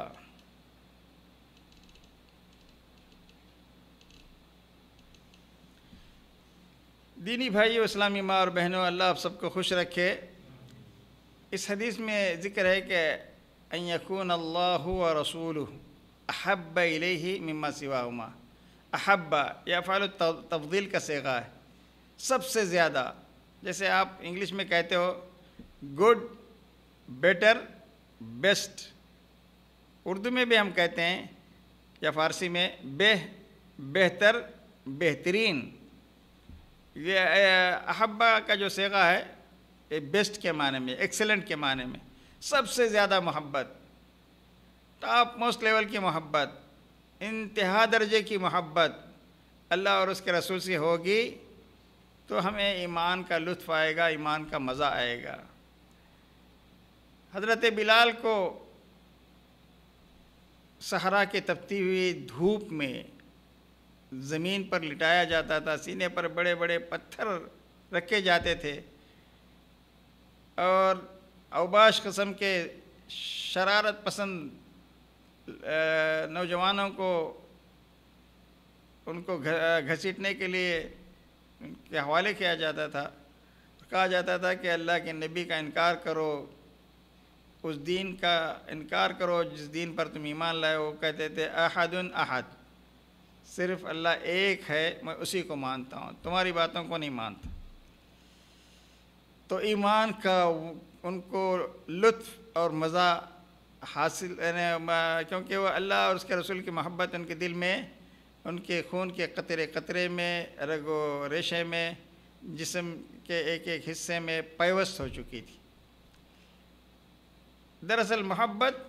दीनी भाई इस्लामी माँ और बहनों अल्लाह आप सबको खुश रखे इस हदीस में ज़िक्र है कि अयकून अल्लाह व रसूल अहब ही मम्मा सिवामा अहब्बा या फ़ाल तब्दील का सेगा है सबसे ज़्यादा जैसे आप इंग्लिश में कहते हो गुड बेटर बेस्ट उर्दू में भी हम कहते हैं या फारसी में बेह बेहतर बेहतरीन ये अहब्बा का जो सेगा है ये बेस्ट के माने में एक्सेलेंट के माने में सबसे ज़्यादा मोहब्बत टॉप मोस्ट लेवल की मोहब्बत इंतहा दर्जे की मोहब्बत अल्लाह और उसके रसूल से होगी तो हमें ईमान का लुत्फ़ आएगा ईमान का मज़ा आएगा हज़रत बिलाल को सहरा के तपती हुई धूप में ज़मीन पर लिटाया जाता था सीने पर बड़े बड़े पत्थर रखे जाते थे और अवबाश कस्म के शरारत पसंद नौजवानों को उनको घसीटने के लिए उनके हवाले किया जाता था कहा जाता था कि अल्लाह के नबी का इनकार करो उस दीन का इनकार करो जिस दीन पर तुम ईमान लाए वो कहते थे अहद अहद सिर्फ अल्लाह एक है मैं उसी को मानता हूँ तुम्हारी बातों को नहीं मानता तो ईमान का उनको लुत्फ और मज़ा हासिल क्योंकि वह अल्लाह और उसके रसूल की मोहब्बत उनके दिल में उनके खून के कतरे कतरे में रगो रेशे में जिसम के एक एक हिस्से में पैवस्त हो चुकी थी दरअसल मोहब्बत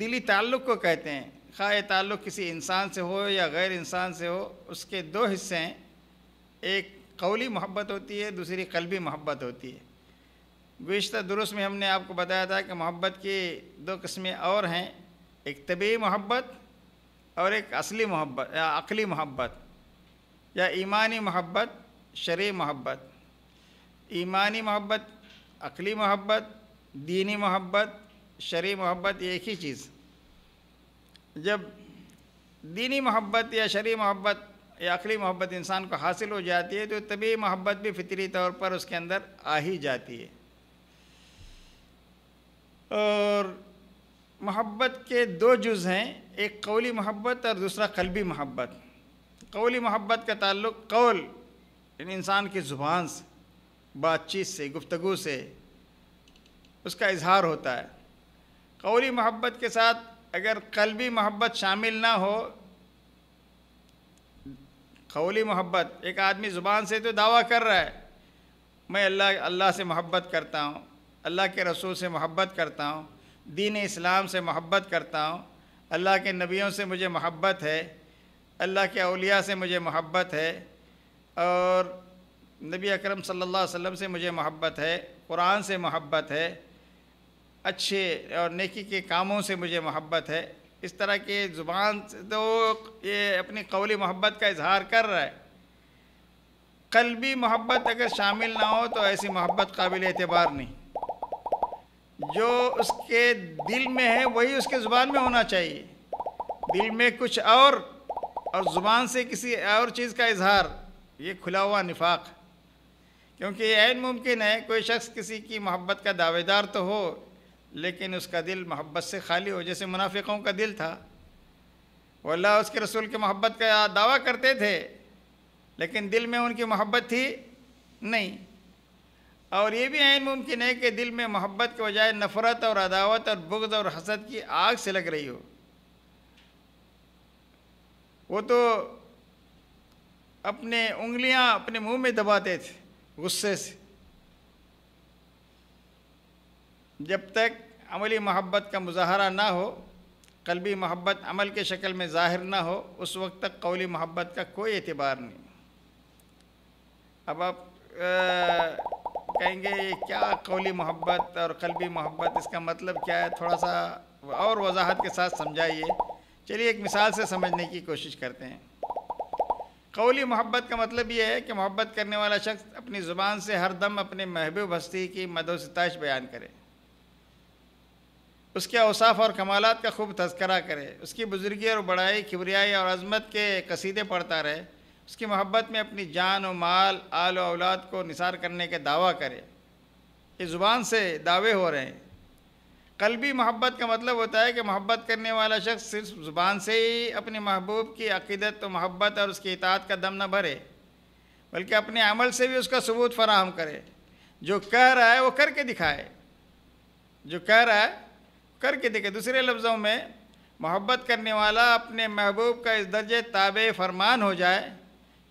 दिली ताल्लुक़ को कहते हैं खाए ताल्लुक़ किसी इंसान से हो या गैर इंसान से हो उसके दो हिस्से हैं एक कौली मोहब्बत होती है दूसरी कलबी मोहब्बत होती है गुज्त दुरुस्त में हमने आपको बताया था कि मोहब्बत की दो किस्में और हैं एक तबी मोहब्बत और एक असली मोहब्बत या अकली मोहब्बत या ईमानी मोहब्बत शरी मोहब्बत ईमानी मोहब्बत अकली मोहब्बत दीनी मोहब्बत शरी मोहब्बत एक ही चीज़ जब दीनी मोहब्बत या शरी मोहब्बत या अखली मोहब्बत इंसान को हासिल हो जाती है तो तभी मोहब्बत भी फितरी तौर पर उसके अंदर आ ही जाती है और मोहब्बत के दो जुज़ हैं एक कौली मोहब्बत और दूसरा कलबी मोहब्बत कौली मोहब्बत का ताल्लुक कौल यानी इंसान की ज़ुबान से बातचीत से गुफ्तगु से उसका इजहार होता है कौली मोहब्बत के साथ अगर कलबी मोहब्बत शामिल ना हो कौली मोहब्बत एक आदमी ज़ुबान से तो दावा कर रहा है मैं अल्लाह अल्लाह से मोहब्बत करता हूँ अल्लाह के रसूल से मोहब्बत करता हूँ दीन इस्लाम से मोहब्बत करता हूँ अल्लाह के नबियों से मुझे मोहब्बत है अल्लाह के अलिया से मुझे मोहब्बत है और नबी अकरम सल्लल्लाहु अलैहि वसल्लम से मुझे मोहब्बत है कुरान से मोहब्बत है अच्छे और नेकी के कामों से मुझे मोहब्बत है इस तरह के ज़ुबान तो ये अपनी कौली मोहब्बत का इजहार कर रहा है कलबी मोहब्बत अगर शामिल ना हो तो ऐसी मोहब्बत काबिल एतबार नहीं जो उसके दिल में है वही उसके ज़ुबान में होना चाहिए दिल में कुछ और और ज़ुबान से किसी और चीज़ का इजहार ये खुला हुआ निफाक़ क्योंकि ये मुमकिन है कोई शख्स किसी की मोहब्बत का दावेदार तो हो लेकिन उसका दिल मोहब्बत से खाली हो जैसे मुनाफिकों का दिल था वो अल्लाह उसके रसूल की मोहब्बत का दावा करते थे लेकिन दिल में उनकी मोहब्बत थी नहीं और ये भी आयन मुमकिन है कि दिल में मोहब्बत के बजाय नफ़रत और अदावत और बुग्ज और हसद की आग से लग रही हो वो तो अपने उंगलियां अपने मुंह में दबाते थे गुस्से से जब तक अमली महब्बत का मुजाहरा ना हो कलबी मोहब्बत अमल के शक्ल में ज़ाहिर ना हो उस वक्त तक कौली मोहब्बत का कोई एतबार नहीं अब आप आ, कहेंगे क्या कौली मोहब्बत और कलबी मोहब्बत इसका मतलब क्या है थोड़ा सा और वजाहत के साथ समझाइए चलिए एक मिसाल से समझने की कोशिश करते हैं कौली मोहब्बत का मतलब ये है कि मोहब्बत करने वाला शख्स अपनी ज़ुबान से हर दम अपने महबूब हस्ती की मदो सताइश बयान करें उसके अवसाफ और कमालत का खूब तस्करा करे उसकी बुज़ुर्गी और बड़ाई किबरियाई और अजमत के कसीदे पढ़ता रहे उसकी मोहब्बत में अपनी जान और माल आल औलाद को निसार करने के दावा करे ये ज़ुबान से दावे हो रहे हैं कलबी मोहब्बत का मतलब होता है कि मोहब्बत करने वाला शख्स सिर्फ ज़ुबान से ही अपने महबूब की अकीदत तो मोहब्बत और उसकी इतात का दम न भरे बल्कि अपने अमल से भी उसका सबूत फराहम करे जो कह रहा है वो करके दिखाए जो कह रहा है करके देखे दूसरे लफ्ज़ों में मोहब्बत करने वाला अपने महबूब का इस दर्ज ताब फरमान हो जाए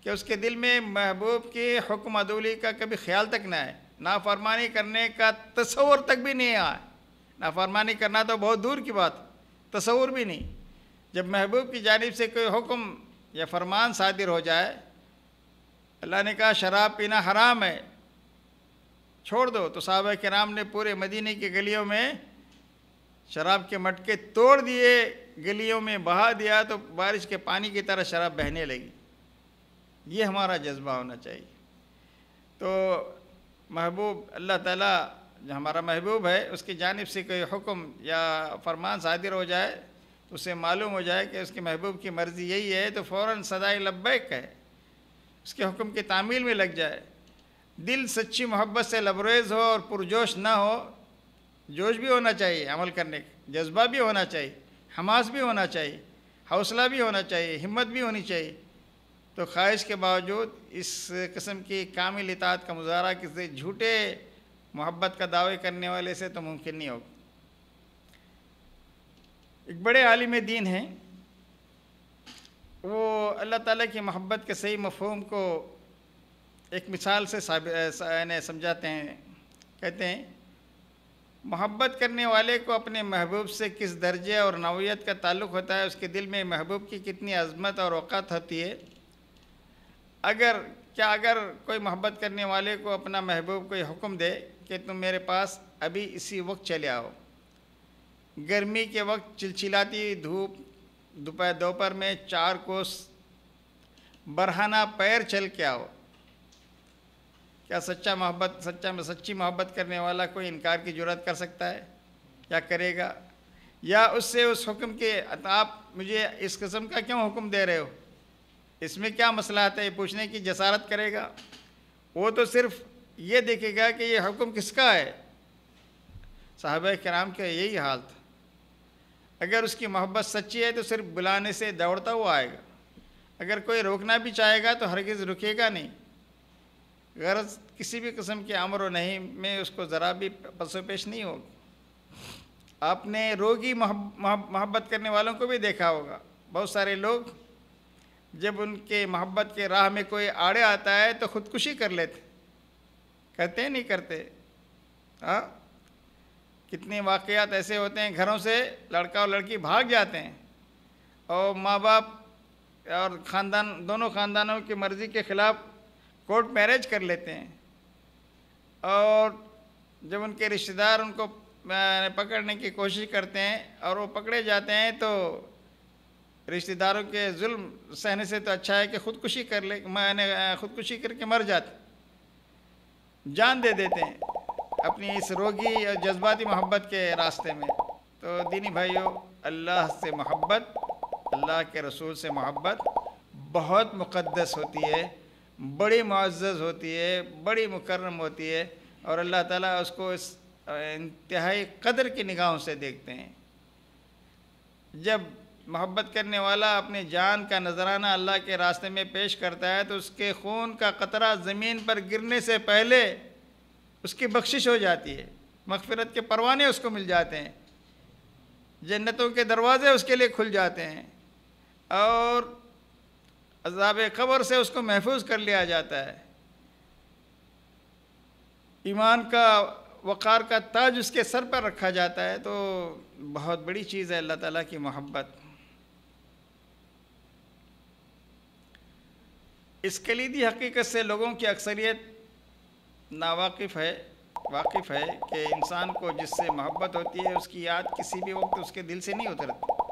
कि उसके दिल में महबूब की हुक्म अदूली का कभी ख्याल तक ना आए नाफरमानी करने का तस्वूर तक भी नहीं आए नाफरमानी करना तो बहुत दूर की बात तस्वूर भी नहीं जब महबूब की जानब से कोई हुक्म या फरमान शादिर हो जाए अल्लाह ने कहा शराब पीना हराम है छोड़ दो तो साहब कराम ने पूरे मदीने की गलियों में शराब के मटके तोड़ दिए गलियों में बहा दिया तो बारिश के पानी की तरह शराब बहने लगी ये हमारा जज्बा होना चाहिए तो महबूब अल्लाह ताला जो हमारा महबूब है उसकी जानब से कोई हुक्म या फरमान सादिर हो जाए तो उसे मालूम हो जाए कि उसके महबूब की मर्ज़ी यही है तो फ़ौर सदाए लब्बैक है उसके हुक्म की तामील में लग जाए दिल सच्ची मोहब्बत से लबरेज़ हो और पुरजोश ना हो जोश भी होना चाहिए अमल करने का जज्बा भी होना चाहिए हमास भी होना चाहिए हौसला भी होना चाहिए हिम्मत भी होनी चाहिए तो ख्वाहिश के बावजूद इस किस्म की कामिल इतात का मुजाहरा किसी झूठे मोहब्बत का दावे करने वाले से तो मुमकिन नहीं होगा एक बड़े आलिम दीन हैं वो अल्लाह ताला की मोहब्बत के सही मफहम को एक मिसाल से समझाते हैं कहते हैं मोहब्बत करने वाले को अपने महबूब से किस दर्जे और नौीयत का ताल्लुक़ होता है उसके दिल में महबूब की कितनी अजमत और अवक़ात होती है अगर क्या अगर कोई मोहब्बत करने वाले को अपना महबूब कोई हुक्म दे कि तुम मेरे पास अभी इसी वक्त चले आओ गर्मी के वक्त चिलचिलाती धूप दोपहर दोपहर में चार कोस बरहाना पैर चल के आओ क्या सच्चा मोहब्बत सच्चा में सच्ची मोहब्बत करने वाला कोई इनकार की जरूरत कर सकता है या करेगा या उससे उस हुक्म के आप मुझे इस कस्म का क्यों हुक्म दे रहे हो इसमें क्या मसला आता है पूछने की जसारत करेगा वो तो सिर्फ ये देखेगा कि ये हुक्म किसका है साहब कराम का यही हाल था अगर उसकी मोहब्बत सच्ची है तो सिर्फ बुलाने से दौड़ता हुआ आएगा अगर कोई रोकना भी चाहेगा तो हरगिज़ रुकेगा नहीं गरज किसी भी किस्म की अमर नहीं में उसको ज़रा भी पसोपेश नहीं होगी आपने रोगी मोहब्बत करने वालों को भी देखा होगा बहुत सारे लोग जब उनके मोहब्बत के राह में कोई आड़े आता है तो खुदकुशी कर लेते करते नहीं करते हाँ कितने वाक़ात ऐसे होते हैं घरों से लड़का और लड़की भाग जाते हैं और माँ बाप और ख़ानदान दोनों ख़ानदानों की मर्ज़ी के ख़िलाफ़ कोर्ट मैरिज कर लेते हैं और जब उनके रिश्तेदार उनको पकड़ने की कोशिश करते हैं और वो पकड़े जाते हैं तो रिश्तेदारों के जुल्म सहने से तो अच्छा है कि खुदकुशी कर ले मैंने खुदकुशी करके मर जाते जान दे देते हैं अपनी इस रोगी और जज्बाती मोहब्बत के रास्ते में तो दीनी भाइयों अल्लाह से मोहब्बत अल्लाह के रसूल से मोहब्बत बहुत मुक़दस होती है बड़ी मुआज़ होती है बड़ी मुकर्रम होती है और अल्लाह ताला उसको इस इंतहाई कदर की निगाहों से देखते हैं जब मोहब्बत करने वाला अपनी जान का नजराना अल्लाह के रास्ते में पेश करता है तो उसके खून का कतरा ज़मीन पर गिरने से पहले उसकी बख्शिश हो जाती है मगफरत के परवाने उसको मिल जाते हैं जन्नतों के दरवाज़े उसके लिए खुल जाते हैं और अजाब ख़बर से उसको महफूज कर लिया जाता है ईमान का वक़ार का ताज उसके सर पर रखा जाता है तो बहुत बड़ी चीज़ है अल्लाह ताला की मोहब्बत इस कलीदी हकीकत से लोगों की अक्सरियत नावाकिफ़ है वाकिफ़ है कि इंसान को जिससे मोहब्बत होती है उसकी याद किसी भी वक्त उसके दिल से नहीं उतरती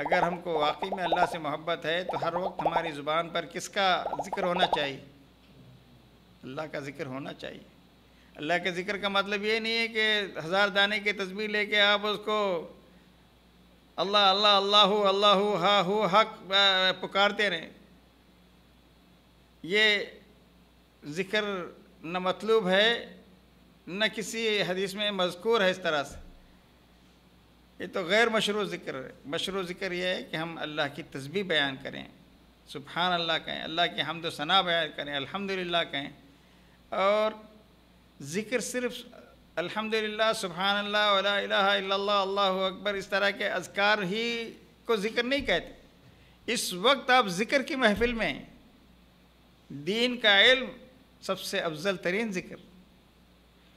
अगर हमको वाकई में अल्लाह से मोहब्बत है तो हर वक्त हमारी ज़ुबान पर किसका ज़िक्र होना चाहिए अल्लाह का ज़िक्र होना चाहिए अल्लाह के ज़िक्र का मतलब ये नहीं है कि हज़ार दाने की तस्वीर लेके आप उसको अल्लाह अल्लाह अल्लाह अल्लाह हा हु हक पुकारते रहें ये ज़िक्र न मतलूब है न किसी हदीस में मजकूर है इस तरह से ये तो गैर मशरू ज़िक्र मशरू ज़िक्र ये है कि हम अल्लाह की तस्बी बयान करें सुबहान अल्लाह कहें अल्लाह की हमद सना बयान करें अल्हम्दुलिल्लाह कहें और ज़िक्र सिर्फ अल्हम्दुलिल्लाह सुबहान अल्लाह वला इलाहा अल्लाह अकबर इस तरह के अजकार ही को ज़िक्र नहीं कहते इस वक्त आप ज़िक्र की महफिल में दीन का इल्म सबसे अफजल तरीन ज़िक्र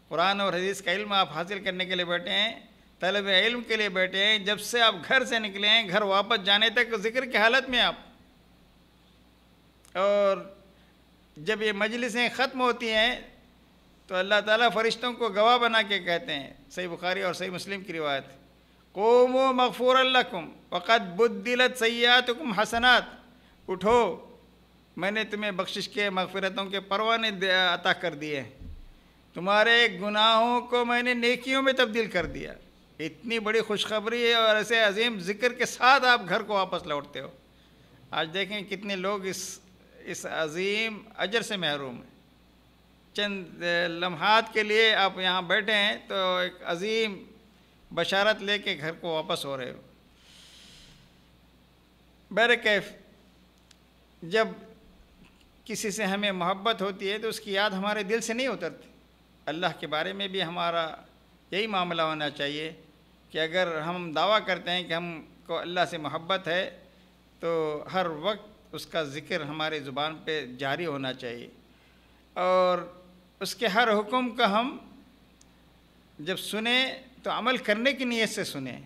कुरान और हदीस का इल्म आप हासिल करने के लिए बैठे हैं तलब इल्म के लिए बैठे हैं जब से आप घर से निकले हैं घर वापस जाने तक जिक्र की हालत में आप और जब ये मजलिसें ख़त्म होती हैं तो अल्लाह ताला फरिश्तों को गवाह बना के कहते हैं सही बुखारी और सही मुस्लिम की रिवायत कोमो मगफूर अल्लाकुम वक़द बुद्दिलत सयातकुम हसनात उठो मैंने तुम्हें बख्शिश के मगफरतों के परवाने अता कर दिए तुम्हारे गुनाहों को मैंने नेकियों में तब्दील कर दिया इतनी बड़ी खुशखबरी है और ऐसे अजीम ज़िक्र के साथ आप घर को वापस लौटते हो आज देखें कितने लोग इस इस अजीम अजर से महरूम हैं चंद लम्हात के लिए आप यहाँ बैठे हैं तो एक अजीम बशारत लेके घर को वापस हो रहे हो बर कैफ जब किसी से हमें मोहब्बत होती है तो उसकी याद हमारे दिल से नहीं उतरती अल्लाह के बारे में भी हमारा यही मामला होना चाहिए कि अगर हम दावा करते हैं कि हमको अल्लाह से मोहब्बत है तो हर वक्त उसका ज़िक्र हमारे ज़ुबान पे जारी होना चाहिए और उसके हर हुक्म का हम जब सुने तो अमल करने की नीयत से सुने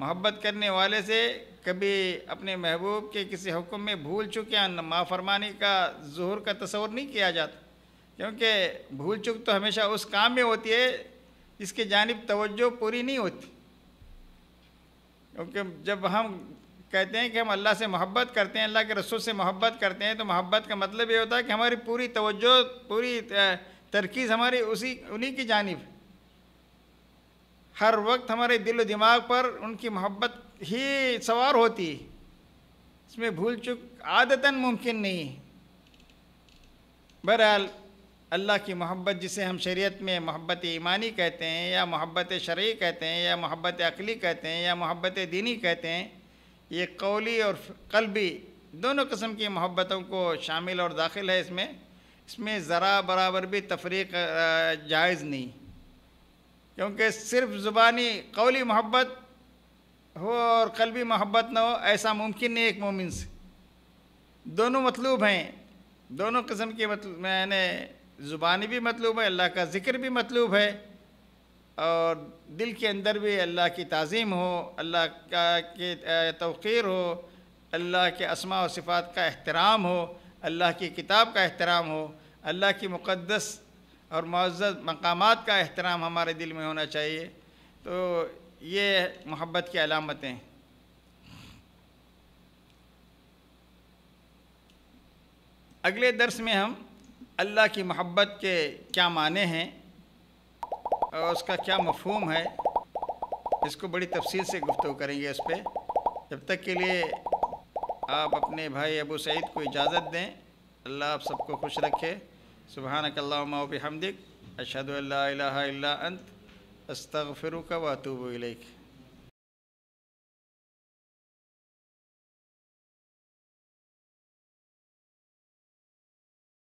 मोहब्बत करने वाले से कभी अपने महबूब के किसी हुक्म में भूल चुक या माफ़रमानी का जहर का तस्वर नहीं किया जाता क्योंकि भूल चुक तो हमेशा उस काम में होती है इसके जानब तवज्जो पूरी नहीं होती क्योंकि जब हम कहते हैं कि हम अल्लाह से मोहब्बत करते हैं अल्लाह के रसूल से मोहब्बत करते हैं तो मोहब्बत का मतलब ये होता है कि हमारी पूरी तवज्जो पूरी तरकीज़ हमारी उसी उन्हीं की जानब हर वक्त हमारे दिल दिमाग पर उनकी मोहब्बत ही सवार होती है इसमें भूल चुक आदतन मुमकिन नहीं बहरहाल अल्लाह की मोहब्बत जिसे हम शरीयत में मोहब्बत ईमानी कहते हैं या मोहब्बत शर्य कहते हैं या मोहब्बत अकली कहते हैं या मोहब्बत दीनी कहते हैं ये कौली और कलबी दोनों कस्म की मोहब्बतों को शामिल और दाखिल है इसमें इसमें ज़रा बराबर भी तफरीक जायज़ नहीं क्योंकि सिर्फ ज़ुबानी कौली मोहब्बत हो और कलबी मोहब्बत ना हो ऐसा मुमकिन नहीं एक मोमिन से दोनों मतलूब हैं दोनों कस्म के मतलब मैंने ज़ुबानी भी मतलूब है अल्लाह का ज़िक्र भी मतलूब है और दिल के अंदर भी अल्लाह की तज़ीम हो अल्लाह का के तोक़ीर हो अल्लाह के असमा और सिफ़ात का एहतराम हो अल्लाह की किताब का एहतराम हो अल्लाह की मुक़दस और मज्ज़ मकाम का एहतराम हमारे दिल में होना चाहिए तो ये मोहब्बत की अलामतें अगले दर्स में हम अल्लाह की मोहब्बत के क्या माने हैं और उसका क्या मफहम है इसको बड़ी तफसील से गुफ्तु करेंगे इस पर जब तक के लिए आप अपने भाई अबू सईद को इजाज़त दें अल्लाह आप सबको खुश रखे नकल्लाबी हमदिक अशद अल्ला अंत अस्तफ़िर का वातूब